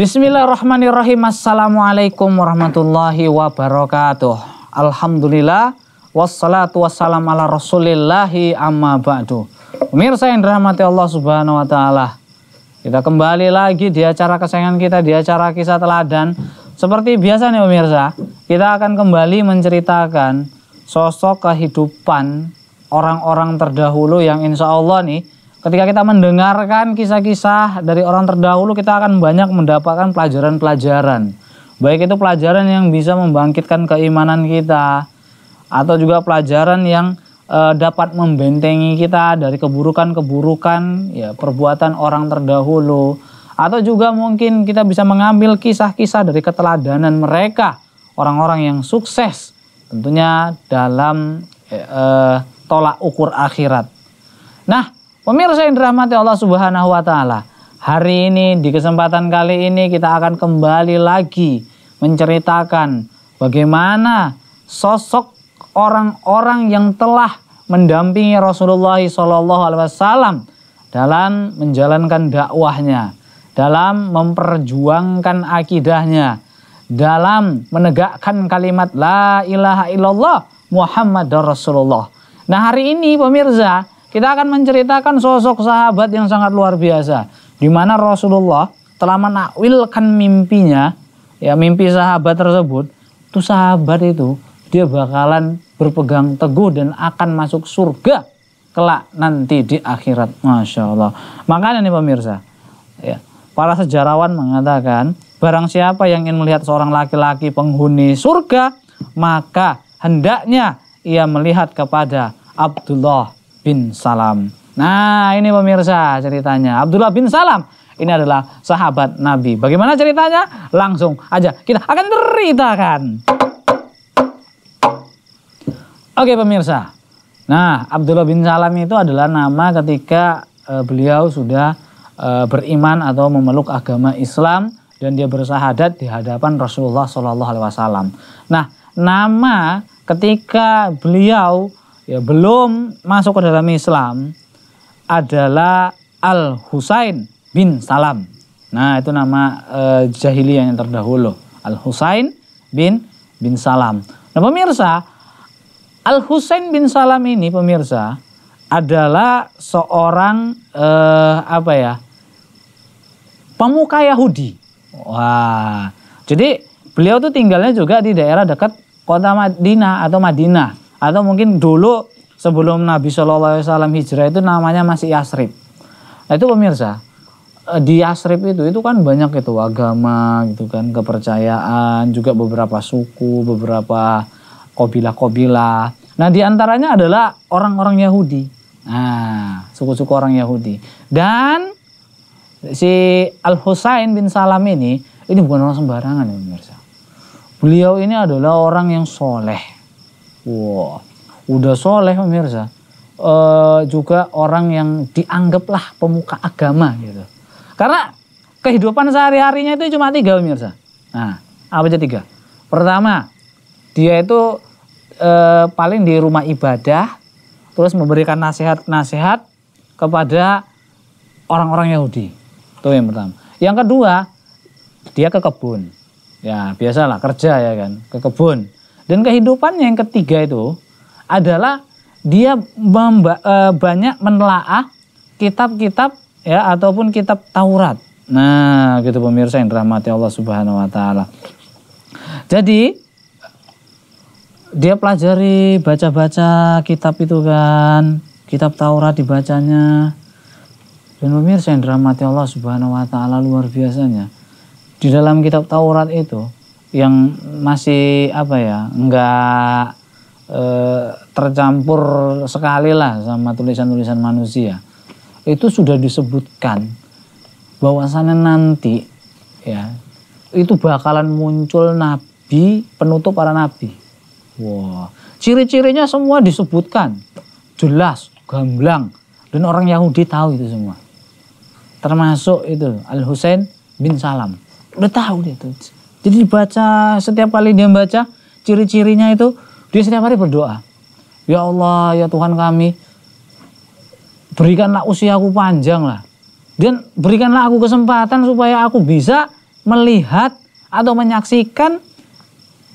Bismillahirrahmanirrahim. Assalamualaikum warahmatullahi wabarakatuh. Alhamdulillah. Wassalatu wassalamu ala rasulillahi amma ba'du. Pemirsa yang dirahmati Allah subhanahu wa ta'ala. Kita kembali lagi di acara kesayangan kita, di acara kisah teladan. Seperti biasa nih pemirsa, kita akan kembali menceritakan sosok kehidupan orang-orang terdahulu yang insya Allah nih Ketika kita mendengarkan kisah-kisah dari orang terdahulu, kita akan banyak mendapatkan pelajaran-pelajaran. Baik itu pelajaran yang bisa membangkitkan keimanan kita, atau juga pelajaran yang e, dapat membentengi kita dari keburukan-keburukan ya perbuatan orang terdahulu. Atau juga mungkin kita bisa mengambil kisah-kisah dari keteladanan mereka, orang-orang yang sukses, tentunya dalam e, e, tolak ukur akhirat. Nah, Pemirsa yang dirahmati Allah Subhanahu wa taala, hari ini di kesempatan kali ini kita akan kembali lagi menceritakan bagaimana sosok orang-orang yang telah mendampingi Rasulullah SAW alaihi wasallam dalam menjalankan dakwahnya, dalam memperjuangkan akidahnya, dalam menegakkan kalimat la ilaha illallah Muhammad Rasulullah. Nah, hari ini pemirsa kita akan menceritakan sosok sahabat yang sangat luar biasa. Di mana Rasulullah telah menakwilkan mimpinya, ya mimpi sahabat tersebut. Itu sahabat itu dia bakalan berpegang teguh dan akan masuk surga kelak nanti di akhirat. Masya Allah. Makanya nih pemirsa, ya, para sejarawan mengatakan barang siapa yang ingin melihat seorang laki-laki penghuni surga, maka hendaknya ia melihat kepada Abdullah bin Salam. Nah, ini pemirsa ceritanya. Abdullah bin Salam ini adalah sahabat Nabi. Bagaimana ceritanya? Langsung aja kita akan ceritakan. Oke pemirsa. Nah, Abdullah bin Salam itu adalah nama ketika e, beliau sudah e, beriman atau memeluk agama Islam dan dia bersahadat di hadapan Rasulullah Shallallahu Alaihi Wasallam. Nah, nama ketika beliau ya belum masuk ke dalam Islam adalah Al Husain bin Salam. Nah, itu nama e, jahiliyah yang terdahulu. Al Husain bin bin Salam. Nah, pemirsa, Al Husain bin Salam ini pemirsa adalah seorang eh, apa ya? pemuka Yahudi. Wah. Jadi beliau tuh tinggalnya juga di daerah dekat kota Madinah atau Madinah atau mungkin dulu sebelum Nabi Shallallahu Alaihi Wasallam hijrah itu namanya masih Yasrib. Nah, itu pemirsa eh, di Yasrib itu itu kan banyak itu agama gitu kan kepercayaan juga beberapa suku beberapa kobila-kobila. Nah diantaranya adalah orang-orang Yahudi. Nah suku-suku orang Yahudi dan si Al Husain bin Salam ini ini bukan orang sembarangan ya pemirsa. Beliau ini adalah orang yang soleh Wah, udah soleh pemirsa. E, juga orang yang dianggaplah pemuka agama gitu. Karena kehidupan sehari-harinya itu cuma tiga pemirsa. Nah, apa aja tiga? Pertama, dia itu e, paling di rumah ibadah, terus memberikan nasihat-nasihat kepada orang-orang Yahudi. Itu yang pertama. Yang kedua, dia ke kebun. Ya, biasalah kerja ya kan, ke kebun. Dan kehidupannya yang ketiga itu adalah dia memba, e, banyak menelaah kitab-kitab ya ataupun kitab Taurat. Nah, gitu pemirsa yang dirahmati Allah Subhanahu wa taala. Jadi dia pelajari baca-baca kitab itu kan, kitab Taurat dibacanya. Dan pemirsa yang dirahmati Allah Subhanahu wa taala luar biasanya. Di dalam kitab Taurat itu yang masih apa ya nggak e, tercampur sekali lah sama tulisan-tulisan manusia itu sudah disebutkan bahwasannya nanti ya itu bakalan muncul nabi penutup para nabi wah wow. ciri-cirinya semua disebutkan jelas gamblang dan orang Yahudi tahu itu semua termasuk itu Al Husain bin Salam udah tahu dia tuh jadi dibaca setiap kali dia baca ciri-cirinya itu dia setiap hari berdoa. Ya Allah, ya Tuhan kami, berikanlah usiaku panjang lah. Dan berikanlah aku kesempatan supaya aku bisa melihat atau menyaksikan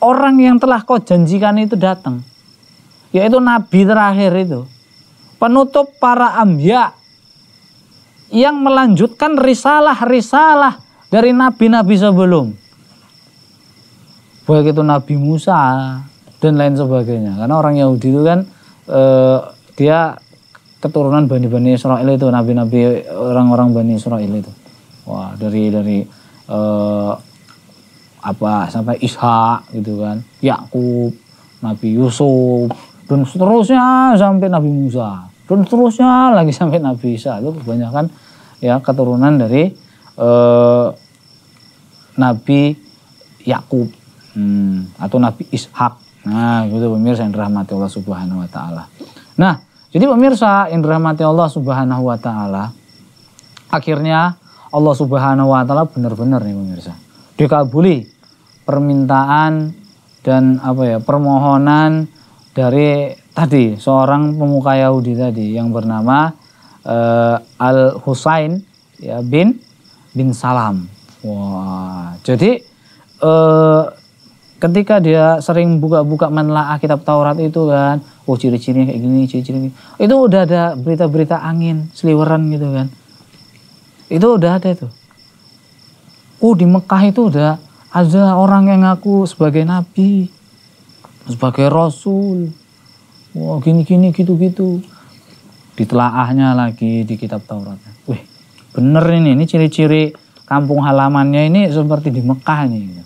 orang yang telah kau janjikan itu datang. Yaitu nabi terakhir itu. Penutup para ambya yang melanjutkan risalah-risalah dari nabi-nabi sebelum baik itu Nabi Musa dan lain sebagainya. Karena orang Yahudi itu kan eh, dia keturunan bani-bani Israel itu, nabi-nabi orang-orang bani Israel itu. Wah, dari dari eh, apa sampai Ishak gitu kan, Yakub, Nabi Yusuf, dan seterusnya sampai Nabi Musa, dan seterusnya lagi sampai Nabi Isa. Itu kebanyakan ya keturunan dari eh, Nabi Yakub hmm, atau Nabi Ishak. Nah, gitu pemirsa yang dirahmati Allah Subhanahu wa taala. Nah, jadi pemirsa yang dirahmati Allah Subhanahu wa taala, akhirnya Allah Subhanahu wa taala benar-benar nih pemirsa. Dikabuli permintaan dan apa ya, permohonan dari tadi seorang pemuka Yahudi tadi yang bernama uh, eh, Al Husain ya bin bin Salam. Wah, jadi uh, ketika dia sering buka-buka menelaah kitab Taurat itu kan, oh ciri-cirinya kayak gini, ciri-ciri Itu udah ada berita-berita angin, seliweran gitu kan. Itu udah ada itu. Oh di Mekah itu udah ada orang yang ngaku sebagai nabi, sebagai rasul. Wah gini-gini gitu-gitu. Ditelaahnya lagi di kitab Tauratnya. Wih bener ini, ini ciri-ciri kampung halamannya ini seperti di Mekah nih.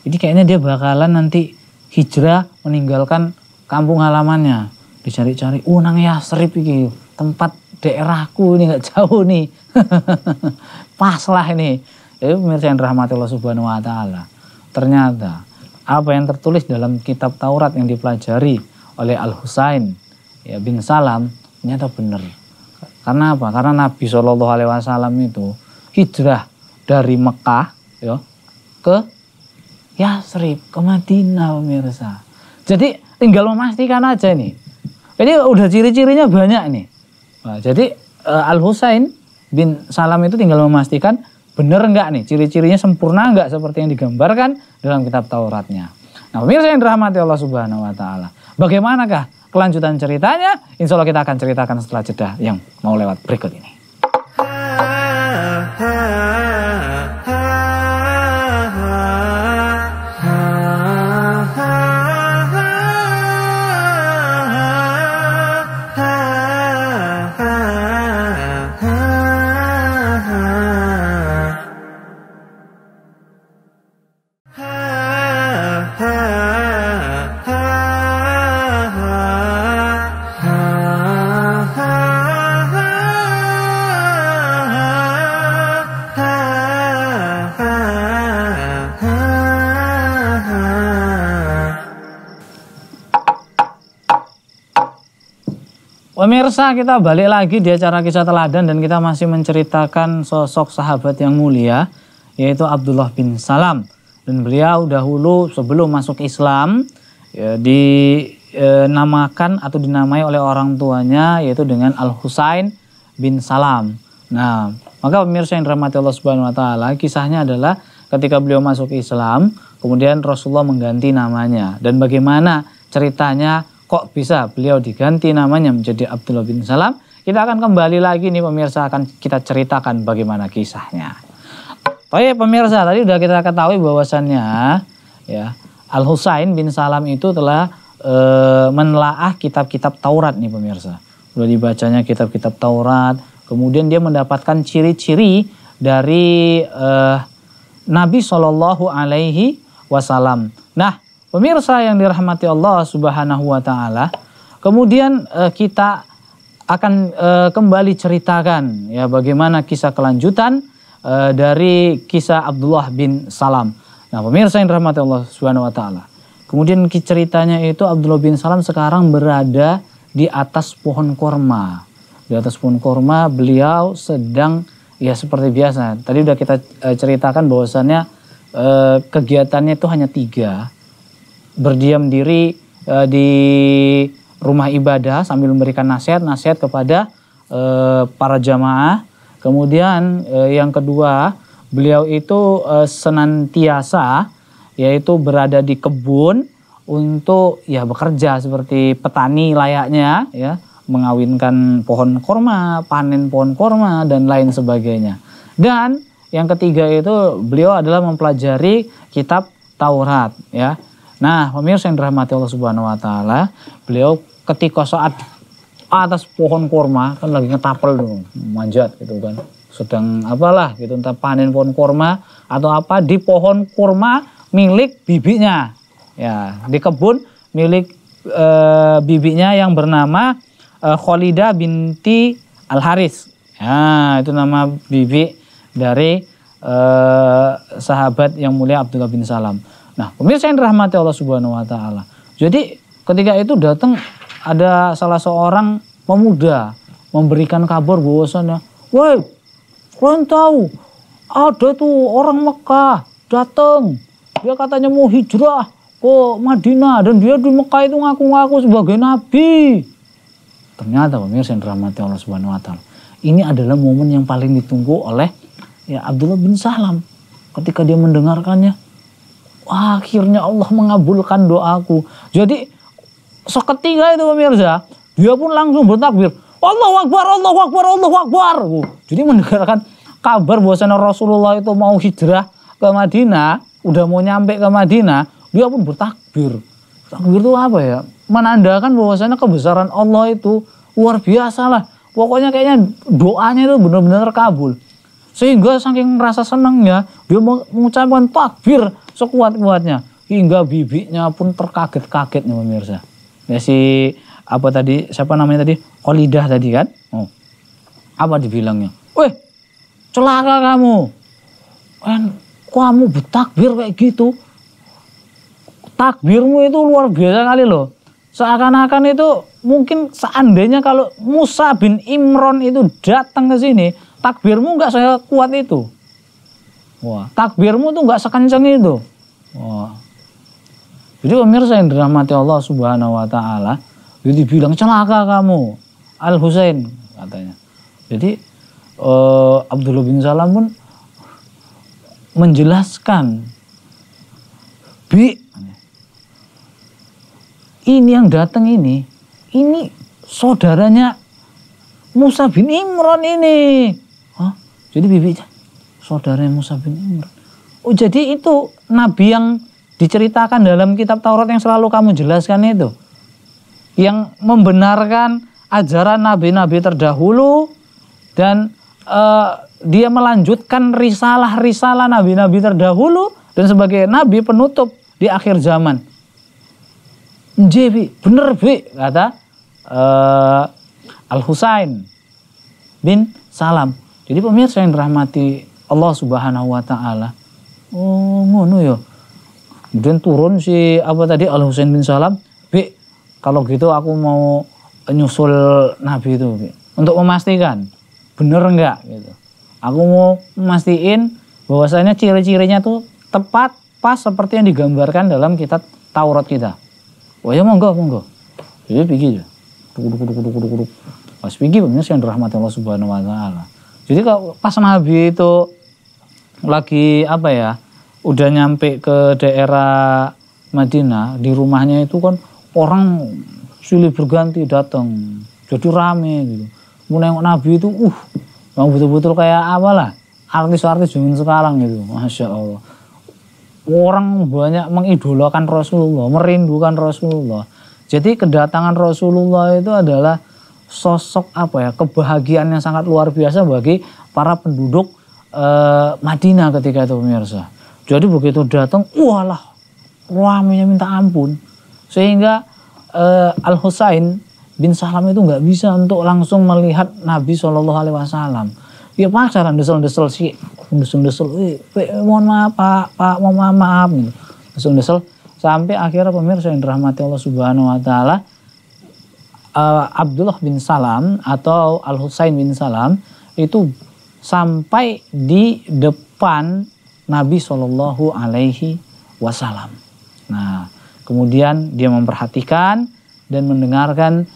Jadi kayaknya dia bakalan nanti hijrah meninggalkan kampung halamannya. Dicari-cari, oh nang ya serip ini. tempat daerahku ini gak jauh nih. Pas lah ini. Jadi ya, pemirsa yang dirahmati Allah Subhanahu wa taala. Ternyata apa yang tertulis dalam kitab Taurat yang dipelajari oleh Al-Husain ya bin Salam ternyata benar. Karena apa? Karena Nabi Shallallahu alaihi wasallam itu hijrah dari Mekah ya ke Yasrib ke Madinah pemirsa. Jadi tinggal memastikan aja nih. Ini udah ciri-cirinya banyak nih. Nah, jadi eh, Al Husain bin Salam itu tinggal memastikan bener nggak nih ciri-cirinya sempurna nggak seperti yang digambarkan dalam kitab Tauratnya. Nah pemirsa yang dirahmati Allah Subhanahu Wa Taala, bagaimanakah kelanjutan ceritanya? Insya Allah kita akan ceritakan setelah jeda yang mau lewat berikut ini. Ha, ha. Pemirsa kita balik lagi di acara kisah teladan dan kita masih menceritakan sosok sahabat yang mulia yaitu Abdullah bin Salam dan beliau dahulu sebelum masuk Islam ya, dinamakan atau dinamai oleh orang tuanya yaitu dengan Al Husain bin Salam. Nah, maka pemirsa yang dirahmati Allah Subhanahu wa taala, kisahnya adalah ketika beliau masuk Islam, kemudian Rasulullah mengganti namanya dan bagaimana ceritanya kok bisa beliau diganti namanya menjadi Abdullah bin Salam? Kita akan kembali lagi nih pemirsa akan kita ceritakan bagaimana kisahnya. Oh Oke pemirsa tadi sudah kita ketahui bahwasannya ya Al Husain bin Salam itu telah e, menelaah kitab-kitab Taurat nih pemirsa. Sudah dibacanya kitab-kitab Taurat, kemudian dia mendapatkan ciri-ciri dari e, Nabi Shallallahu Alaihi Wasallam. Nah Pemirsa yang dirahmati Allah Subhanahu wa taala, kemudian uh, kita akan uh, kembali ceritakan ya bagaimana kisah kelanjutan uh, dari kisah Abdullah bin Salam. Nah, pemirsa yang dirahmati Allah Subhanahu wa taala. Kemudian ceritanya itu Abdullah bin Salam sekarang berada di atas pohon korma. Di atas pohon korma beliau sedang ya seperti biasa. Tadi udah kita uh, ceritakan bahwasannya uh, kegiatannya itu hanya tiga berdiam diri e, di rumah ibadah sambil memberikan nasihat-nasihat kepada e, para jamaah. Kemudian e, yang kedua, beliau itu e, senantiasa yaitu berada di kebun untuk ya bekerja seperti petani layaknya ya mengawinkan pohon korma, panen pohon korma dan lain sebagainya. Dan yang ketiga itu beliau adalah mempelajari kitab Taurat ya. Nah, pemirsa yang dirahmati Allah Subhanahu wa taala, beliau ketika saat atas pohon kurma kan lagi ngetapel dong, manjat gitu kan. Sedang apalah gitu entah panen pohon kurma atau apa di pohon kurma milik bibinya. Ya, di kebun milik e, bibinya yang bernama e, Khalida binti Al Haris. Ya, itu nama bibi dari e, sahabat yang mulia Abdullah bin Salam. Nah, pemirsa yang dirahmati Allah Subhanahu wa taala. Jadi ketika itu datang ada salah seorang pemuda memberikan kabar bahwasannya, "Woi, kalian tahu ada tuh orang Mekah datang. Dia katanya mau hijrah ke Madinah dan dia di Mekah itu ngaku-ngaku sebagai nabi." Ternyata pemirsa yang dirahmati Allah Subhanahu wa taala. Ini adalah momen yang paling ditunggu oleh ya Abdullah bin Salam ketika dia mendengarkannya akhirnya Allah mengabulkan doaku. Jadi seketika itu pemirsa, dia pun langsung bertakbir. Allah Akbar, Allah Akbar, Allah Akbar. Jadi mendengarkan kabar bahwasanya Rasulullah itu mau hijrah ke Madinah, udah mau nyampe ke Madinah, dia pun bertakbir. Takbir itu apa ya? Menandakan bahwasanya kebesaran Allah itu luar biasa lah. Pokoknya kayaknya doanya itu benar-benar kabul. Sehingga saking rasa senangnya, dia mengucapkan takbir sekuat-kuatnya hingga bibinya pun terkaget-kaget nih pemirsa. Ya si apa tadi siapa namanya tadi? Kolidah tadi kan? Oh. Apa dibilangnya? Weh, celaka kamu. Kan kamu bertakbir kayak gitu. Takbirmu itu luar biasa kali loh. Seakan-akan itu mungkin seandainya kalau Musa bin Imron itu datang ke sini, takbirmu nggak saya kuat itu. Wah, takbirmu tuh nggak sekencang itu. Wah. Oh. Jadi pemirsa yang dirahmati Allah Subhanahu wa taala, itu dibilang celaka kamu. Al Husain katanya. Jadi eh, Abdullah bin Salam pun menjelaskan bi ini yang datang ini ini saudaranya Musa bin Imran ini. Hah? Jadi bibinya saudaranya Musa bin Imran. Oh, jadi itu nabi yang diceritakan dalam kitab Taurat yang selalu kamu jelaskan itu. Yang membenarkan ajaran nabi-nabi terdahulu dan uh, dia melanjutkan risalah-risalah nabi-nabi terdahulu dan sebagai nabi penutup di akhir zaman. Jadi bener bi kata uh, eh, Al Husain bin Salam. Jadi pemirsa yang dirahmati Allah Subhanahu wa taala, Oh, ngono ya. Kemudian turun si apa tadi Al Husain bin Salam, "Bi, kalau gitu aku mau nyusul Nabi itu, Bi. Untuk memastikan bener enggak gitu. Aku mau memastikan bahwasanya ciri-cirinya tuh tepat pas seperti yang digambarkan dalam kitab Taurat kita. Wah oh, ya monggo monggo. Jadi iya, pergi ya. Duk duk duk duk duk. Pas pergi pemirsa yang dirahmati Allah Subhanahu wa taala. Jadi kalau pas Nabi itu lagi apa ya udah nyampe ke daerah Madinah di rumahnya itu kan orang silih berganti datang jadi rame gitu mau Nabi itu uh mau betul-betul kayak apa lah artis-artis zaman sekarang gitu masya Allah orang banyak mengidolakan Rasulullah merindukan Rasulullah jadi kedatangan Rasulullah itu adalah sosok apa ya kebahagiaan yang sangat luar biasa bagi para penduduk uh, Madinah ketika itu pemirsa. Jadi begitu datang, walah ruaminya minta ampun. Sehingga uh, eh, Al Husain bin Salam itu nggak bisa untuk langsung melihat Nabi Shallallahu Alaihi Wasallam. Ya pacaran desel-desel sih, desel-desel, mohon maaf pak, pak, mohon maaf, maaf gitu. Desel-desel sampai akhirnya pemirsa yang dirahmati Allah Subhanahu Wa Taala, uh, Abdullah bin Salam atau Al Husain bin Salam itu sampai di depan Nabi Shallallahu Alaihi Wasallam. Nah, kemudian dia memperhatikan dan mendengarkan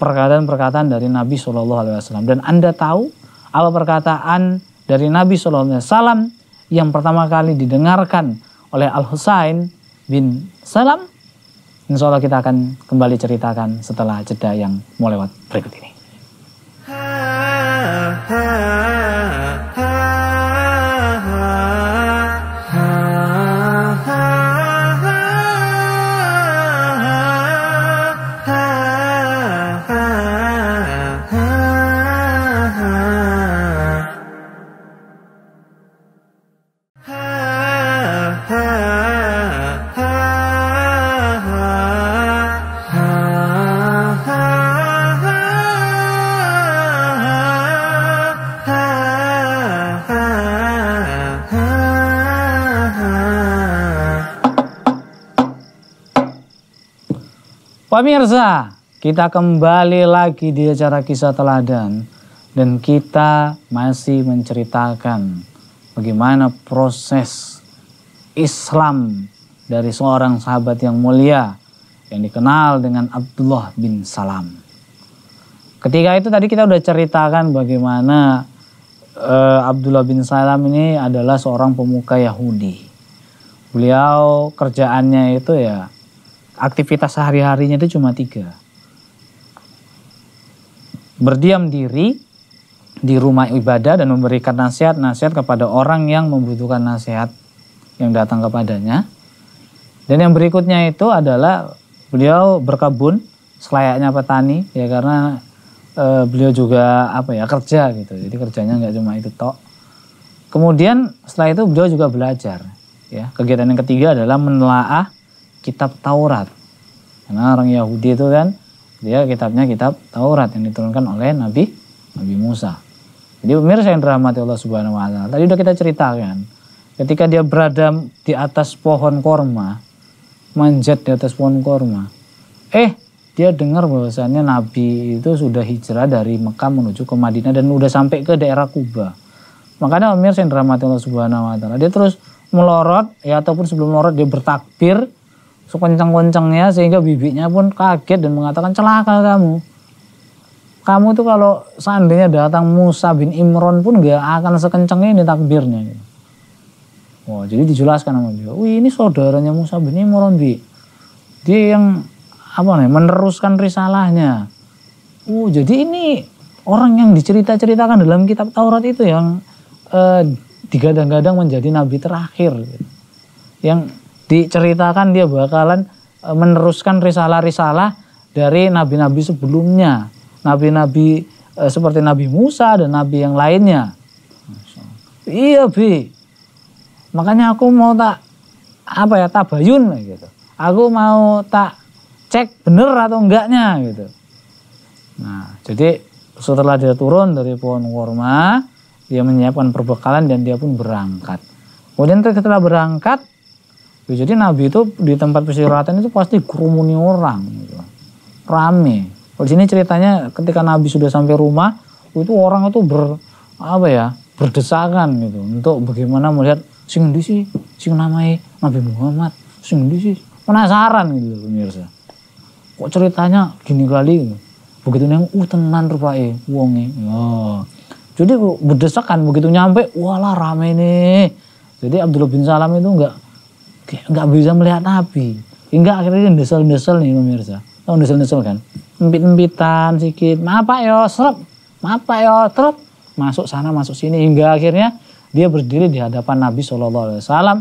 perkataan-perkataan dari Nabi Shallallahu Alaihi Wasallam. Dan anda tahu apa perkataan dari Nabi Shallallahu Alaihi Wasallam yang pertama kali didengarkan oleh Al Husain bin Salam. Insya Allah kita akan kembali ceritakan setelah jeda yang mau lewat berikut ini. Pemirsa, kita kembali lagi di acara kisah teladan dan kita masih menceritakan bagaimana proses Islam dari seorang sahabat yang mulia yang dikenal dengan Abdullah bin Salam. Ketika itu tadi kita sudah ceritakan bagaimana uh, Abdullah bin Salam ini adalah seorang pemuka Yahudi. Beliau kerjaannya itu ya aktivitas sehari-harinya itu cuma tiga. Berdiam diri di rumah ibadah dan memberikan nasihat-nasihat kepada orang yang membutuhkan nasihat yang datang kepadanya. Dan yang berikutnya itu adalah beliau berkebun selayaknya petani ya karena e, beliau juga apa ya kerja gitu. Jadi kerjanya nggak cuma itu tok. Kemudian setelah itu beliau juga belajar ya. Kegiatan yang ketiga adalah menelaah kitab Taurat. Karena orang Yahudi itu kan dia kitabnya kitab Taurat yang diturunkan oleh Nabi Nabi Musa. Jadi pemirsa yang dirahmati Allah Subhanahu wa taala, tadi sudah kita ceritakan. Ketika dia berada di atas pohon korma, manjat di atas pohon korma. Eh, dia dengar bahwasannya Nabi itu sudah hijrah dari Mekah menuju ke Madinah dan udah sampai ke daerah Kuba. Makanya pemirsa yang dirahmati Allah Subhanahu wa taala, dia terus melorot ya ataupun sebelum melorot dia bertakbir sekencang-kencangnya sehingga bibinya pun kaget dan mengatakan celaka kamu. Kamu itu kalau seandainya datang Musa bin Imron pun gak akan sekencang ini takbirnya. wah jadi dijelaskan sama dia, wih ini saudaranya Musa bin Imron bi. Dia yang apa nih meneruskan risalahnya. Uh, jadi ini orang yang dicerita-ceritakan dalam kitab Taurat itu yang eh, digadang-gadang menjadi nabi terakhir. Gitu. Yang diceritakan dia bakalan e, meneruskan risalah-risalah dari nabi-nabi sebelumnya. Nabi-nabi e, seperti Nabi Musa dan nabi yang lainnya. Iya, Bi. Makanya aku mau tak apa ya tabayun gitu. Aku mau tak cek bener atau enggaknya gitu. Nah, jadi setelah dia turun dari pohon kurma, dia menyiapkan perbekalan dan dia pun berangkat. Kemudian setelah berangkat, Ya, jadi Nabi itu di tempat peristirahatan itu pasti kerumuni orang, gitu. rame. Kalau sini ceritanya ketika Nabi sudah sampai rumah, itu orang itu ber apa ya berdesakan gitu untuk bagaimana melihat sing di sih sing namai Nabi Muhammad sing di sih penasaran gitu pemirsa kok ceritanya gini kali gitu. begitu neng uh tenan rupai uangnya, oh. jadi berdesakan begitu nyampe walah rame nih jadi Abdullah bin Salam itu enggak nggak bisa melihat nabi Hingga akhirnya nyesel nyesel nih pemirsa. Tahu nyesel nyesel kan? Empit-empitan sedikit. Maaf Pak yo, serap. Maaf Pak yo, terus masuk sana masuk sini hingga akhirnya dia berdiri di hadapan Nabi Shallallahu Alaihi Wasallam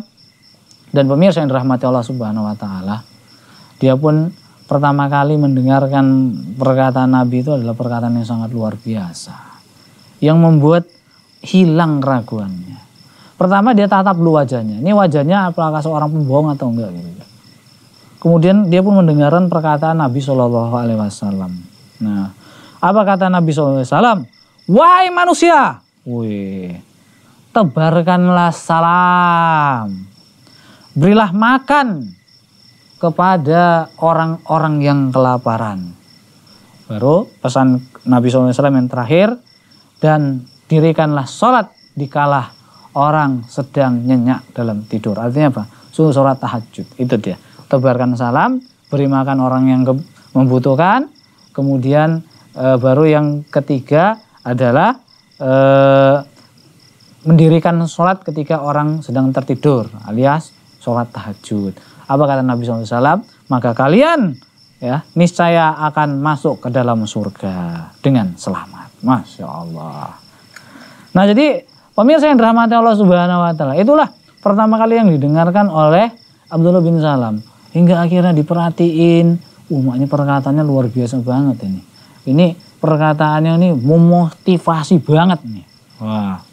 dan pemirsa yang dirahmati Allah Subhanahu Wa Taala dia pun pertama kali mendengarkan perkataan Nabi itu adalah perkataan yang sangat luar biasa yang membuat hilang keraguannya Pertama dia tatap dulu wajahnya. Ini wajahnya apakah seorang pembohong atau enggak gitu. Kemudian dia pun mendengarkan perkataan Nabi Shallallahu Alaihi Wasallam. Nah, apa kata Nabi Shallallahu Alaihi Wasallam? Wahai manusia, wih, tebarkanlah salam, berilah makan kepada orang-orang yang kelaparan. Baru pesan Nabi SAW yang terakhir dan dirikanlah sholat di kalah orang sedang nyenyak dalam tidur. Artinya apa? Suruh sholat tahajud. Itu dia. Tebarkan salam, beri makan orang yang membutuhkan. Kemudian e, baru yang ketiga adalah e, mendirikan sholat ketika orang sedang tertidur alias sholat tahajud. Apa kata Nabi SAW? Maka kalian ya niscaya akan masuk ke dalam surga dengan selamat. Masya Allah. Nah jadi Pemirsa yang dirahmati Allah Subhanahu wa taala. Itulah pertama kali yang didengarkan oleh Abdullah bin Salam hingga akhirnya diperhatiin. umatnya uh, perkataannya luar biasa banget ini. Ini perkataannya ini memotivasi banget nih. Wah.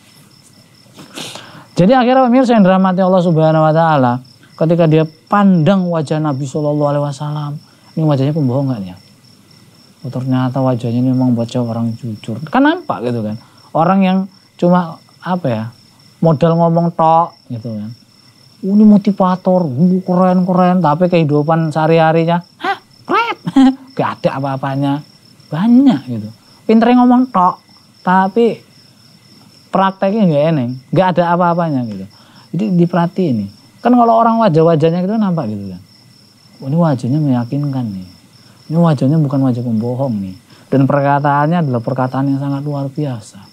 Jadi akhirnya pemirsa yang dirahmati Allah Subhanahu wa taala, ketika dia pandang wajah Nabi Shallallahu alaihi wasallam, ini wajahnya pembohong enggak ya? Oh, ternyata wajahnya ini memang baca orang jujur. Kan nampak gitu kan. Orang yang cuma apa ya modal ngomong tok gitu kan. ini motivator, uh, keren keren. Tapi kehidupan sehari-harinya, hah, klep, gak ada apa-apanya. Banyak gitu. Pinternya ngomong tok, tapi prakteknya gak eneng, gak ada apa-apanya gitu. Jadi diperhati ini Kan kalau orang wajah-wajahnya itu nampak gitu kan. Oh, ini wajahnya meyakinkan nih. Ini wajahnya bukan wajah pembohong nih. Dan perkataannya adalah perkataan yang sangat luar biasa.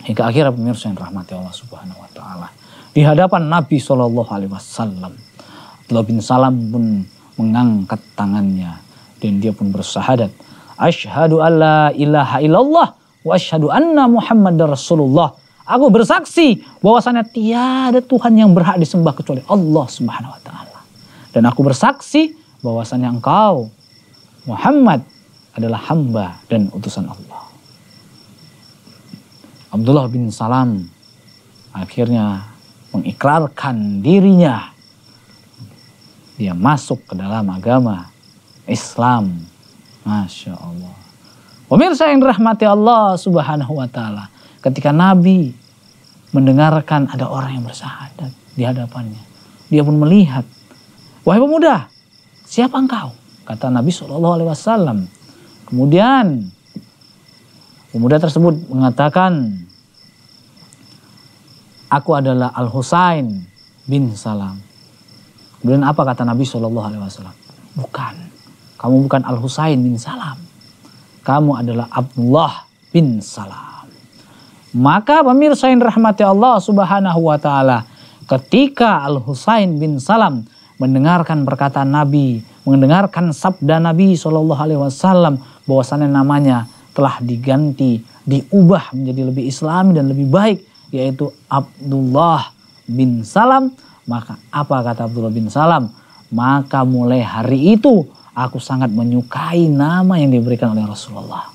Hingga akhirnya pemirsa yang rahmati Allah Subhanahu wa taala. Di hadapan Nabi Shallallahu alaihi wasallam, Abdullah bin Salam pun mengangkat tangannya dan dia pun bersahadat, an la ilaha illallah wa ashadu anna Muhammad Rasulullah." Aku bersaksi bahwasanya tiada Tuhan yang berhak disembah kecuali Allah Subhanahu wa taala. Dan aku bersaksi bahwasanya engkau Muhammad adalah hamba dan utusan Allah. Abdullah bin Salam akhirnya mengikrarkan dirinya. Dia masuk ke dalam agama Islam. Masya Allah. Pemirsa yang dirahmati Allah subhanahu wa ta'ala. Ketika Nabi mendengarkan ada orang yang bersahadat di hadapannya. Dia pun melihat. Wahai pemuda, siapa engkau? Kata Nabi Shallallahu Alaihi Wasallam. Kemudian Pemuda tersebut mengatakan, aku adalah Al Husain bin Salam. Kemudian apa kata Nabi saw Bukan, kamu bukan Al Husain bin Salam. Kamu adalah Abdullah bin Salam. Maka pemirsa yang rahmati Allah Subhanahu wa taala, ketika Al Husain bin Salam mendengarkan perkataan Nabi, mendengarkan sabda Nabi saw bahwasannya namanya telah diganti, diubah menjadi lebih islami dan lebih baik yaitu Abdullah bin Salam. Maka apa kata Abdullah bin Salam? Maka mulai hari itu aku sangat menyukai nama yang diberikan oleh Rasulullah.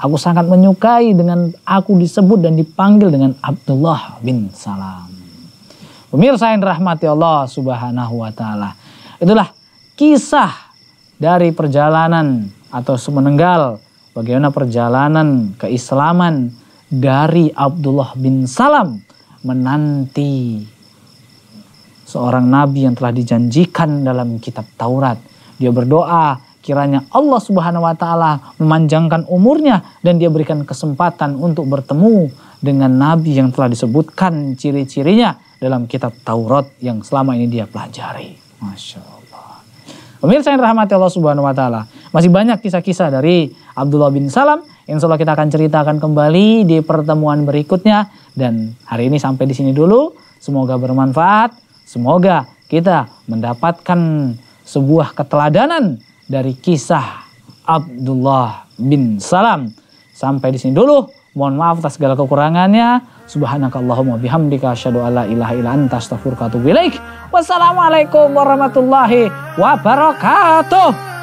Aku sangat menyukai dengan aku disebut dan dipanggil dengan Abdullah bin Salam. Pemirsa yang dirahmati Allah Subhanahu wa taala. Itulah kisah dari perjalanan atau semenenggal bagaimana perjalanan keislaman dari Abdullah bin Salam menanti seorang nabi yang telah dijanjikan dalam kitab Taurat. Dia berdoa kiranya Allah Subhanahu wa taala memanjangkan umurnya dan dia berikan kesempatan untuk bertemu dengan nabi yang telah disebutkan ciri-cirinya dalam kitab Taurat yang selama ini dia pelajari. Masya Allah. Pemirsa yang rahmati Allah Subhanahu wa taala, masih banyak kisah-kisah dari Abdullah bin Salam. Insya Allah kita akan ceritakan kembali di pertemuan berikutnya. Dan hari ini sampai di sini dulu. Semoga bermanfaat. Semoga kita mendapatkan sebuah keteladanan dari kisah Abdullah bin Salam. Sampai di sini dulu. Mohon maaf atas segala kekurangannya. Subhanakallahumma bihamdika asyhadu alla ilaha illa anta astaghfiruka wa atubu Wassalamualaikum warahmatullahi wabarakatuh.